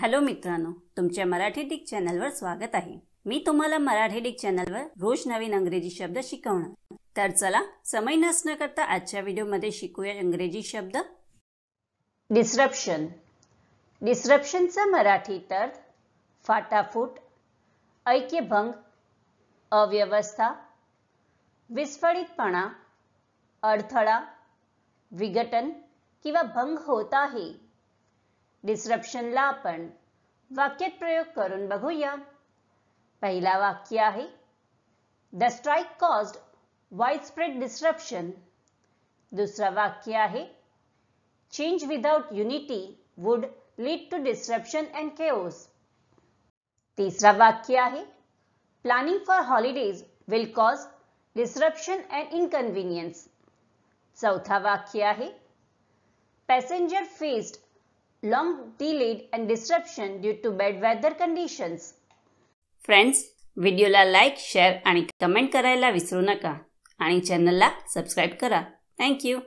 Hello मित्रांनो तुमच्या Marathi Dick चॅनलवर स्वागत आहे मी तुम्हाला मराठी डिक चॅनलवर रोज नवीन अंग्रेजी शब्द शिकवणार तर चला समय नसणं करता आजच्या व्हिडिओमध्ये शिकूया इंग्रजी शब्द डिस्रप्शन डिस्रप्शनचा मराठी अर्थ फाटाफूट ऐक्यभंग अव्यवस्था विस्फळीतपणा अडथळा विघटन किंवा भंग होत आहे डिस्रप्शनला आपण वाक्यात प्रयोग करून बघूया पहिला वाक्य आहे the strike cause widespread disruption दुसरा वाक्य आहे change without unity would lead to disruption and chaos तीसरा वाक्य आहे planning for holidays will cause disruption and inconvenience चौथा वाक्य आहे passenger faced long delayed and disruption due to bad weather conditions. Friends व्हिडिओला लाईक शेअर आणि comment करायला विसरू नका आणि चॅनलला सबस्क्राईब करा थँक्यू